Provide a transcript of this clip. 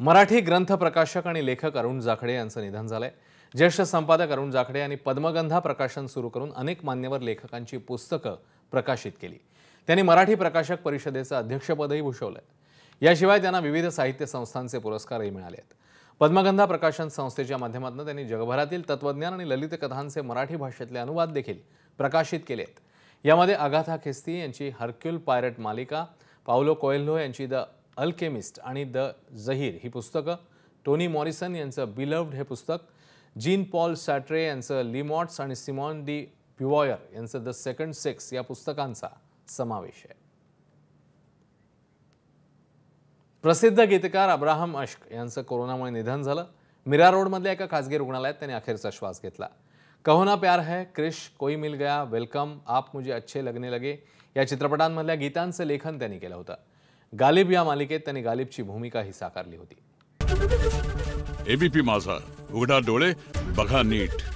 मराठी ग्रंथ प्रकाशक आणि लेखक अरुण जाखडे यांचं निधन झालंय ज्येष्ठ संपादक अरुण जाखडे यांनी पद्मगंधा प्रकाशन सुरू करून अनेक मान्यवर लेखकांची पुस्तकं प्रकाशित केली त्यांनी मराठी प्रकाशक परिषदेचं अध्यक्षपदही भूषवलंय याशिवाय त्यांना विविध साहित्य संस्थांचे पुरस्कारही मिळाले आहेत पद्मगंधा प्रकाशन संस्थेच्या माध्यमातून त्यांनी जगभरातील तत्वज्ञान आणि ललित कथांचे मराठी भाषेतले अनुवाद देखील प्रकाशित केले आहेत यामध्ये अगाथा खिस्ती यांची हर्क्युल पायरट मालिका पावलो कोयल्हो यांची द अल्केमिस्ट आणि द जहीर ही पुस्तकं टोनी मॉरिसन यांचं बिलव्ड हे पुस्तक जीन पॉल सॅट्रे यांचं लिमॉट्स आणि सिमॉन डी प्युवॉयर यांचं द सेकंड सेक्स या पुस्तकांचा समावेश आहे प्रसिद्ध गीतकार अब्राहम अश्क यांचं कोरोनामुळे निधन झालं मिरा रोडमधल्या एका खासगी रुग्णालयात त्यांनी अखेरचा श्वास घेतला कहोना प्यार है क्रिश कोई मिल गया वेलकम आप मुझे अच्छे लगने लगे या चित्रपटांमधल्या गीतांचं लेखन त्यांनी केलं होतं गालिब या मालिकेत त्यांनी गालिबची भूमिका ही साकारली होती एबीपी माझा उघडा डोळे बघा नीट